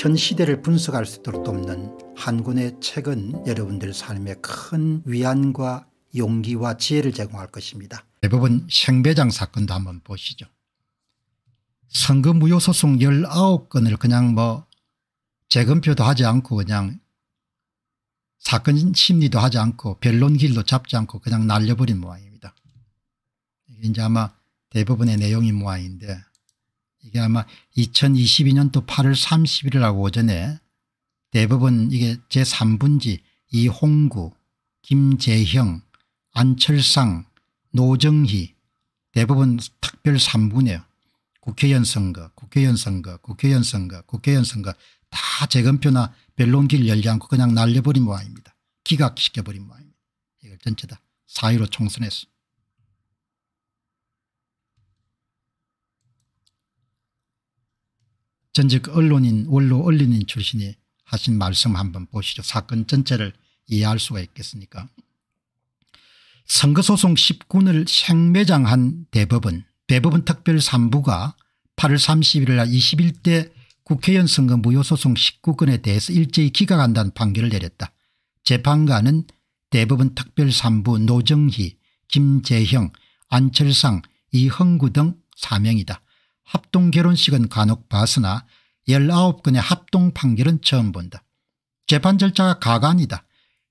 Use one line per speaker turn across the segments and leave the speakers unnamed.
현 시대를 분석할 수 있도록 돕는 한 권의 책은 여러분들 삶에 큰 위안과 용기와 지혜를 제공할 것입니다. 대법원 생배장 사건도 한번 보시죠. 선거 무효 소송 19건을 그냥 뭐 재검표도 하지 않고 그냥 사건 심리도 하지 않고 변론 길도 잡지 않고 그냥 날려버린 모양입니다. 이제 아마 대부분의 내용인 모양인데 이게 아마 2022년도 8월 30일이라고 오전에 대법원 이게 제3분지 이홍구 김재형 안철상 노정희 대법원 특별 3분이에요. 국회의원 선거 국회의원 선거 국회의원 선거 국회의원 선거 다 재검표나 변론길 열지 않고 그냥 날려버린 모양입니다. 기각시켜버린 모양입니다. 이걸 전체 다4.15 총선에서. 전직 언론인 원로 언론인 출신이 하신 말씀 한번 보시죠. 사건 전체를 이해할 수가 있겠습니까 선거소송 10군을 생매장한 대법원 대법원 특별 3부가 8월 30일 날 21대 국회의원 선거 무효소송 19건에 대해서 일제히 기각한다는 판결을 내렸다. 재판관은 대법원 특별 3부 노정희, 김재형, 안철상, 이흥구 등 4명이다. 합동 결혼식은 간혹 봤으나 19건의 합동 판결은 처음 본다. 재판 절차가 가관이다.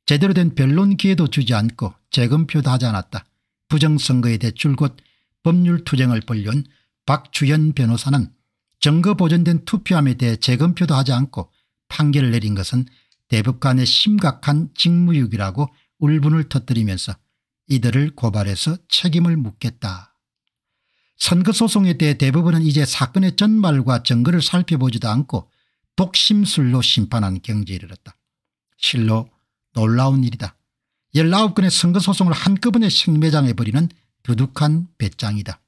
제대로 된 변론 기회도 주지 않고 재검표도 하지 않았다. 부정선거에 대출곧 법률 투쟁을 벌려온 박주현 변호사는 증거 보존된 투표함에 대해 재검표도 하지 않고 판결을 내린 것은 대법관의 심각한 직무유기라고 울분을 터뜨리면서 이들을 고발해서 책임을 묻겠다. 선거소송에 대해 대법원은 이제 사건의 전말과 증거를 살펴보지도 않고 독심술로 심판한 경지에 이르렀다. 실로 놀라운 일이다. 19건의 선거소송을 한꺼번에 생매장해버리는 두둑한 배짱이다.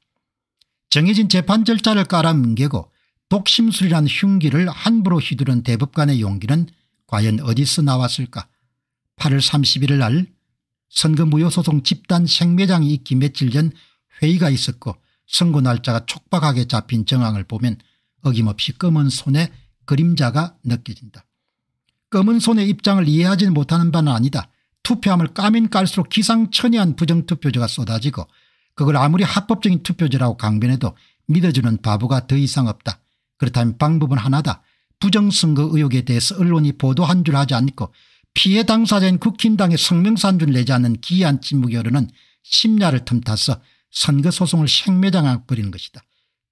정해진 재판 절차를 깔아뭉개고 독심술이란 흉기를 함부로 휘두른 대법관의 용기는 과연 어디서 나왔을까 8월 31일 날 선거무효소송 집단 생매장이 있기 며칠 전 회의가 있었고 선고 날짜가 촉박하게 잡힌 정황을 보면 어김없이 검은 손의 그림자가 느껴진다. 검은 손의 입장을 이해하지 못하는 바는 아니다. 투표함을 까면 깔수록 기상천외한 부정투표자가 쏟아지고 그걸 아무리 합법적인 투표제라고 강변해도 믿어주는 바보가 더 이상 없다. 그렇다면 방법은 하나다. 부정선거 의혹에 대해서 언론이 보도한 줄 하지 않고 피해 당사자인 국힘당의 성명서 한줄 내지 않는 기이한 침묵이 흐르 심야를 틈타서 선거소송을 생매장해 버리는 것이다.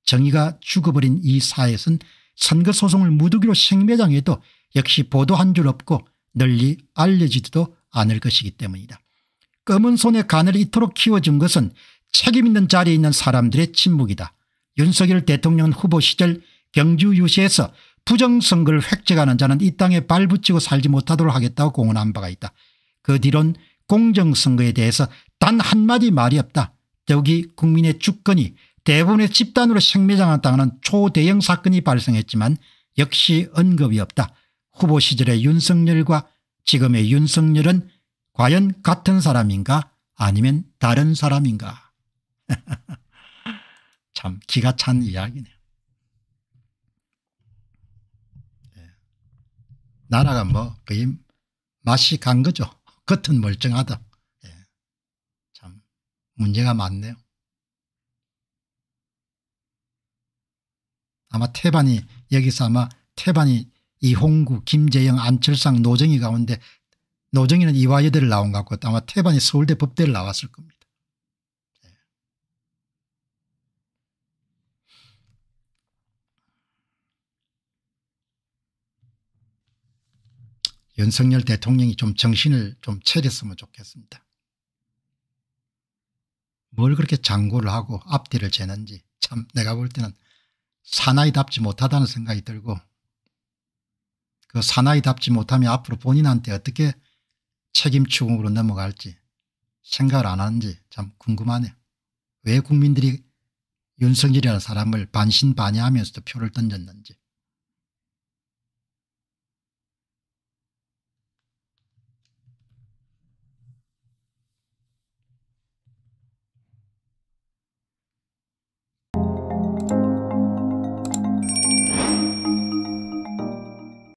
정의가 죽어버린 이 사회에선 선거소송을 무더기로 생매장해도 역시 보도한 줄 없고 널리 알려지지도 않을 것이기 때문이다. 검은 손에 간을 이토록 키워준 것은 책임 있는 자리에 있는 사람들의 침묵이다. 윤석열 대통령 후보 시절 경주 유시에서 부정선거를 획책하는 자는 이 땅에 발붙이고 살지 못하도록 하겠다고 공언한 바가 있다. 그 뒤론 공정선거에 대해서 단 한마디 말이 없다. 여기 국민의 주권이 대부분의 집단으로 생매장한다는 초대형 사건이 발생했지만 역시 언급이 없다. 후보 시절의 윤석열과 지금의 윤석열은 과연 같은 사람인가 아니면 다른 사람인가 참 기가 찬 이야기네요. 예. 나라가 뭐 거의 맛이 간 거죠. 겉은 멀쩡하다. 문제가 많네요. 아마 태반이 여기서 아마 태반이 이홍구 김재영 안철상 노정희 가운데 노정희는 이화여대를 나온 것 같고 아마 태반이 서울대 법대를 나왔을 겁니다. 예. 연석열 대통령이 좀 정신을 좀 차렸으면 좋겠습니다. 뭘 그렇게 장구를 하고 앞뒤를 재는지 참 내가 볼 때는 사나이답지 못하다는 생각이 들고 그 사나이답지 못하면 앞으로 본인한테 어떻게 책임 추궁으로 넘어갈지 생각을 안 하는지 참 궁금하네요. 왜 국민들이 윤석열이라는 사람을 반신반의하면서도 표를 던졌는지.